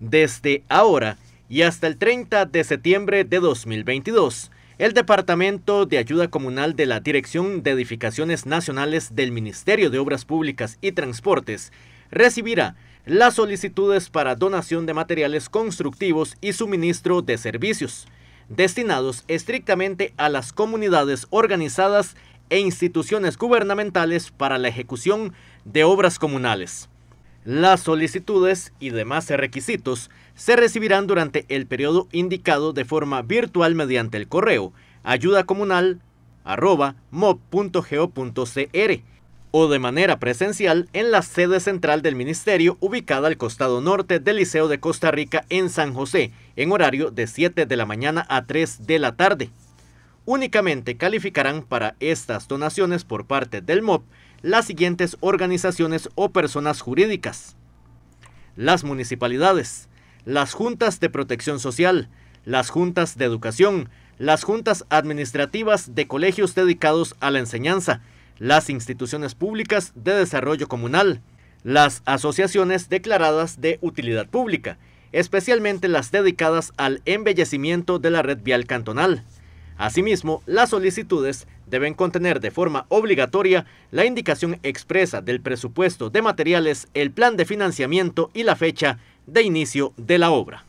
Desde ahora y hasta el 30 de septiembre de 2022, el Departamento de Ayuda Comunal de la Dirección de Edificaciones Nacionales del Ministerio de Obras Públicas y Transportes recibirá las solicitudes para donación de materiales constructivos y suministro de servicios, destinados estrictamente a las comunidades organizadas e instituciones gubernamentales para la ejecución de obras comunales. Las solicitudes y demás requisitos se recibirán durante el periodo indicado de forma virtual mediante el correo ayudacomunal.mob.go.cr o de manera presencial en la sede central del ministerio ubicada al costado norte del Liceo de Costa Rica en San José, en horario de 7 de la mañana a 3 de la tarde. Únicamente calificarán para estas donaciones por parte del MOP las siguientes organizaciones o personas jurídicas. Las municipalidades, las juntas de protección social, las juntas de educación, las juntas administrativas de colegios dedicados a la enseñanza, las instituciones públicas de desarrollo comunal, las asociaciones declaradas de utilidad pública, especialmente las dedicadas al embellecimiento de la red vial cantonal, Asimismo, las solicitudes deben contener de forma obligatoria la indicación expresa del presupuesto de materiales, el plan de financiamiento y la fecha de inicio de la obra.